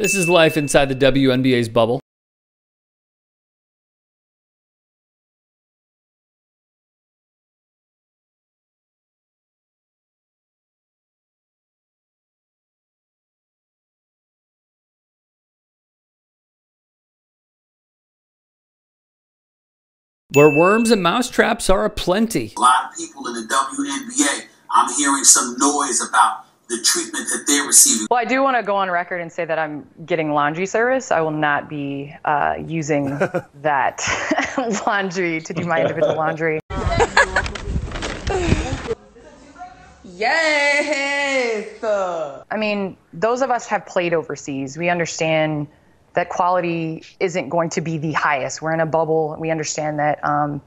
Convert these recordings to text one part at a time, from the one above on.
This is life inside the WNBA's bubble. Where worms and mousetraps are aplenty. A lot of people in the WNBA, I'm hearing some noise about the treatment that they're receiving. Well, I do want to go on record and say that I'm getting laundry service. I will not be uh, using that laundry to do my individual laundry. yes. I mean, those of us have played overseas. We understand that quality isn't going to be the highest. We're in a bubble. We understand that. Um,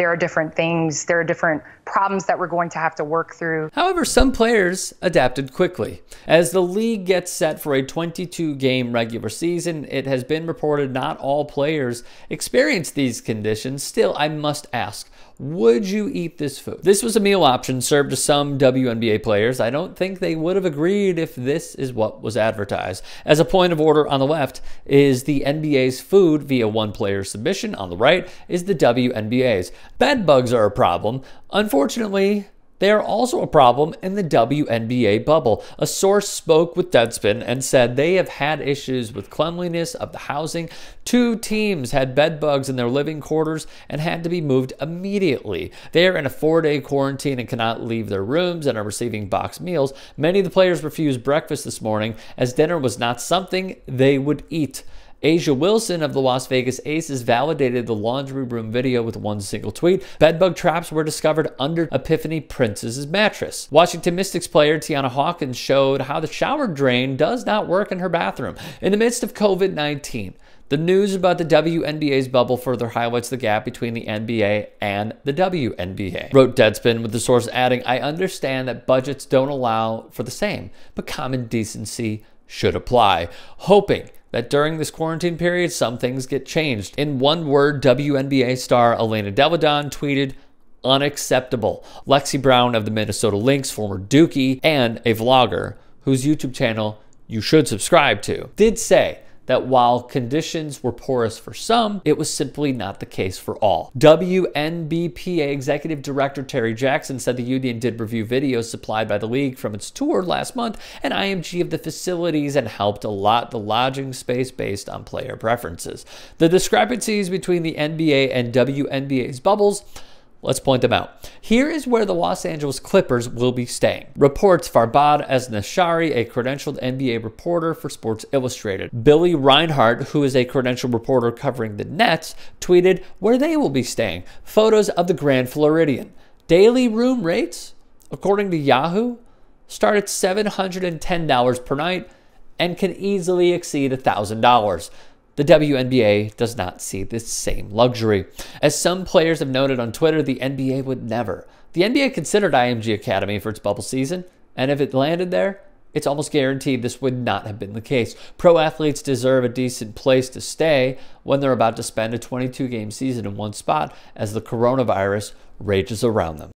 there are different things, there are different problems that we're going to have to work through. However, some players adapted quickly. As the league gets set for a 22 game regular season, it has been reported not all players experience these conditions. Still, I must ask would you eat this food? This was a meal option served to some WNBA players. I don't think they would have agreed if this is what was advertised. As a point of order on the left is the NBA's food via one player submission. On the right is the WNBA's. Bed bugs are a problem. Unfortunately, they are also a problem in the WNBA bubble. A source spoke with Deadspin and said they have had issues with cleanliness of the housing. Two teams had bed bugs in their living quarters and had to be moved immediately. They are in a four day quarantine and cannot leave their rooms and are receiving boxed meals. Many of the players refused breakfast this morning as dinner was not something they would eat. Asia Wilson of the Las Vegas Aces validated the laundry room video with one single tweet. Bedbug traps were discovered under Epiphany Prince's mattress. Washington Mystics player Tiana Hawkins showed how the shower drain does not work in her bathroom. In the midst of COVID 19, the news about the WNBA's bubble further highlights the gap between the NBA and the WNBA, wrote Deadspin, with the source adding, I understand that budgets don't allow for the same, but common decency should apply, hoping that during this quarantine period, some things get changed. In one word, WNBA star Elena Deladon tweeted, unacceptable. Lexi Brown of the Minnesota Lynx, former Dookie, and a vlogger whose YouTube channel you should subscribe to, did say that while conditions were porous for some, it was simply not the case for all. WNBPA Executive Director Terry Jackson said the union did review videos supplied by the league from its tour last month and IMG of the facilities and helped allot the lodging space based on player preferences. The discrepancies between the NBA and WNBA's bubbles Let's point them out. Here is where the Los Angeles Clippers will be staying. Reports Farbad Esnashari, a credentialed NBA reporter for Sports Illustrated. Billy Reinhardt, who is a credentialed reporter covering the Nets, tweeted where they will be staying. Photos of the Grand Floridian. Daily room rates, according to Yahoo, start at $710 per night and can easily exceed $1,000. The WNBA does not see this same luxury. As some players have noted on Twitter, the NBA would never. The NBA considered IMG Academy for its bubble season, and if it landed there, it's almost guaranteed this would not have been the case. Pro athletes deserve a decent place to stay when they're about to spend a 22 game season in one spot as the coronavirus rages around them.